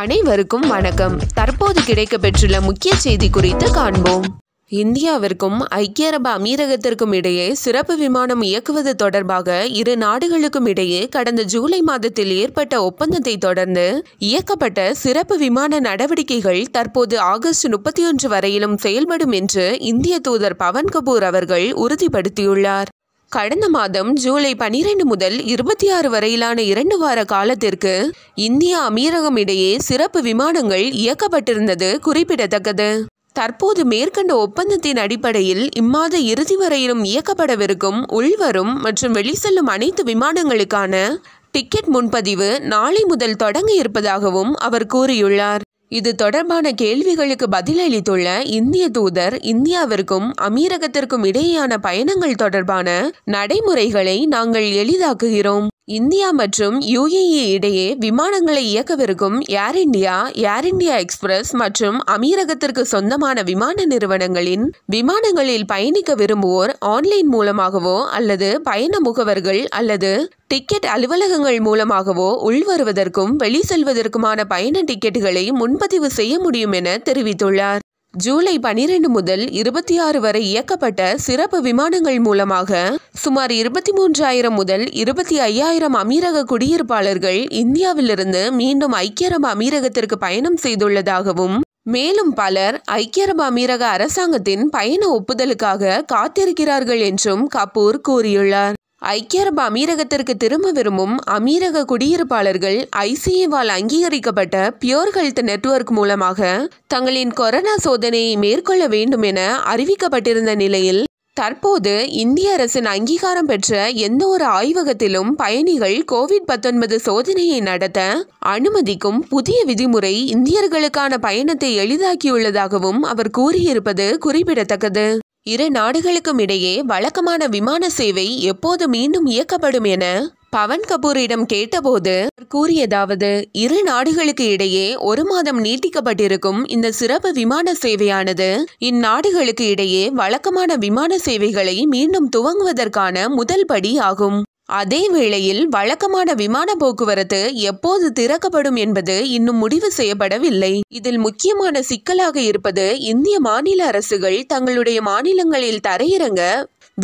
அனைவருக்கும் வணக்கம் தற்போது கிடைக்க பெற்றுள்ள முக்கிய செய்தி குறித்து காண்போம் இந்தியாவிற்கும் ஐக்கிய அரபு அமீரகத்திற்கும் இடையே சிறப்பு விமானம் இயக்குவது தொடர்பாக இரு நாடுகளுக்கும் இடையே கடந்த ஜூலை மாதத்தில் ஏற்பட்ட ஒப்பந்தத்தை தொடர்ந்து இயக்கப்பட்ட சிறப்பு விமான நடவடிக்கைகள் தற்போது ஆகஸ்ட் முப்பத்தி ஒன்று வரையிலும் செயல்படும் என்று இந்திய தூதர் பவன் கபூர் அவர்கள் உறுதிப்படுத்தியுள்ளார் கடந்த மாதம் ஜூலை பனிரெண்டு முதல் இருபத்தி ஆறு வரையிலான இரண்டு வார காலத்திற்கு இந்தியா அமீரகம் இடையே சிறப்பு விமானங்கள் இயக்கப்பட்டிருந்தது குறிப்பிடத்தக்கது தற்போது மேற்கண்ட ஒப்பந்தத்தின் அடிப்படையில் இம்மாத இறுதி வரையிலும் இயக்கப்படவிருக்கும் உள்வரும் மற்றும் வெளி செல்லும் அனைத்து விமானங்களுக்கான டிக்கெட் முன்பதிவு நாளை முதல் தொடங்க இருப்பதாகவும் அவர் கூறியுள்ளார் இது தொடர்பான கேள்விகளுக்கு பதிலளித்துள்ள இந்திய தூதர் இந்தியாவிற்கும் அமீரகத்திற்கும் இடையேயான பயணங்கள் தொடர்பான நடைமுறைகளை நாங்கள் எளிதாக்குகிறோம் இந்தியா மற்றும் யுஏஇ இடையே விமானங்களை இயக்கவிருக்கும் air India air India express மற்றும் அமீரகத்திற்கு சொந்தமான விமான நிறுவனங்களின் விமானங்களில் பயணிக்க விரும்புவோர் ஆன்லைன் மூலமாகவோ அல்லது பயண முகவர்கள் அல்லது டிக்கெட் அலுவலகங்கள் மூலமாகவோ உள்வருவதற்கும் வெளி செல்வதற்குமான பயண டிக்கெட்டுகளை முன்பதிவு செய்ய முடியும் என தெரிவித்துள்ளார் ஜூலை பனிரெண்டு முதல் இருபத்தி ஆறு வரை இயக்கப்பட்ட சிறப்பு விமானங்கள் மூலமாக சுமார் இருபத்தி மூன்றாயிரம் முதல் இருபத்தி ஐயாயிரம் அமீரக குடியிருப்பாளர்கள் இந்தியாவிலிருந்து மீண்டும் ஐக்கிய அரபு அமீரகத்திற்கு பயணம் செய்துள்ளதாகவும் மேலும் பலர் ஐக்கிய அரபு அமீரக அரசாங்கத்தின் பயண ஒப்புதலுக்காக காத்திருக்கிறார்கள் என்றும் கபூர் கூறியுள்ளார் ஐக்கிய அரபு அமீரகத்திற்கு திரும்ப விரும்பும் அமீரக குடியிருப்பாளர்கள் ஐசிஏவால் அங்கீகரிக்கப்பட்ட பியோர் ஹெல்த் நெட்வொர்க் மூலமாக தங்களின் கொரோனா சோதனையை மேற்கொள்ள வேண்டும் என அறிவிக்கப்பட்டிருந்த நிலையில் தற்போது இந்திய அரசின் அங்கீகாரம் பெற்ற எந்த ஒரு ஆய்வகத்திலும் பயணிகள் கோவிட் பத்தொன்பது சோதனையை நடத்த அனுமதிக்கும் புதிய விதிமுறை இந்தியர்களுக்கான பயணத்தை எளிதாக்கியுள்ளதாகவும் அவர் கூறியிருப்பது குறிப்பிடத்தக்கது இரு நாடுகளுக்கும் இடையே வழக்கமான விமான சேவை எப்போது மீண்டும் இயக்கப்படும் என பவன் கபூரிடம் கேட்டபோது கூறியதாவது இரு நாடுகளுக்கு இடையே ஒரு மாதம் நீட்டிக்கப்பட்டிருக்கும் இந்த சிறப்பு விமான சேவையானது இந்நாடுகளுக்கு இடையே வழக்கமான விமான சேவைகளை மீண்டும் துவங்குவதற்கான முதல் படி ஆகும் அதே வேளையில் வழக்கமான விமான போக்குவரத்து எப்போது திறக்கப்படும் என்பது இன்னும் முடிவு செய்யப்படவில்லை இதில் முக்கியமான சிக்கலாக இருப்பது இந்திய மாநில அரசுகள் தங்களுடைய மாநிலங்களில் தரையிறங்க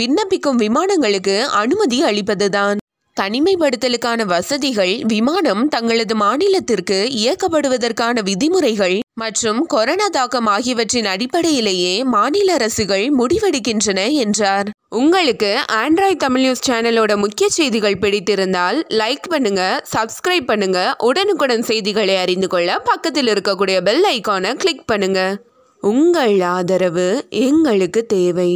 விண்ணப்பிக்கும் விமானங்களுக்கு அனுமதி அளிப்பதுதான் தனிமைப்படுத்தலுக்கான வசதிகள் விமானம் தங்களது மாநிலத்திற்கு இயக்கப்படுவதற்கான விதிமுறைகள் மற்றும் கொரோனா தாக்கம் ஆகியவற்றின் அடிப்படையிலேயே மாநில அரசுகள் முடிவெடுக்கின்றன என்றார் உங்களுக்கு ஆண்ட்ராய்ட் தமிழ் நியூஸ் சேனலோட முக்கிய செய்திகள் பிடித்திருந்தால் லைக் பண்ணுங்க சப்ஸ்கிரைப் பண்ணுங்க உடனுக்குடன் செய்திகளை அறிந்து கொள்ள பக்கத்தில் இருக்கக்கூடிய பெல் ஐக்கானை கிளிக் பண்ணுங்க உங்கள் ஆதரவு எங்களுக்கு தேவை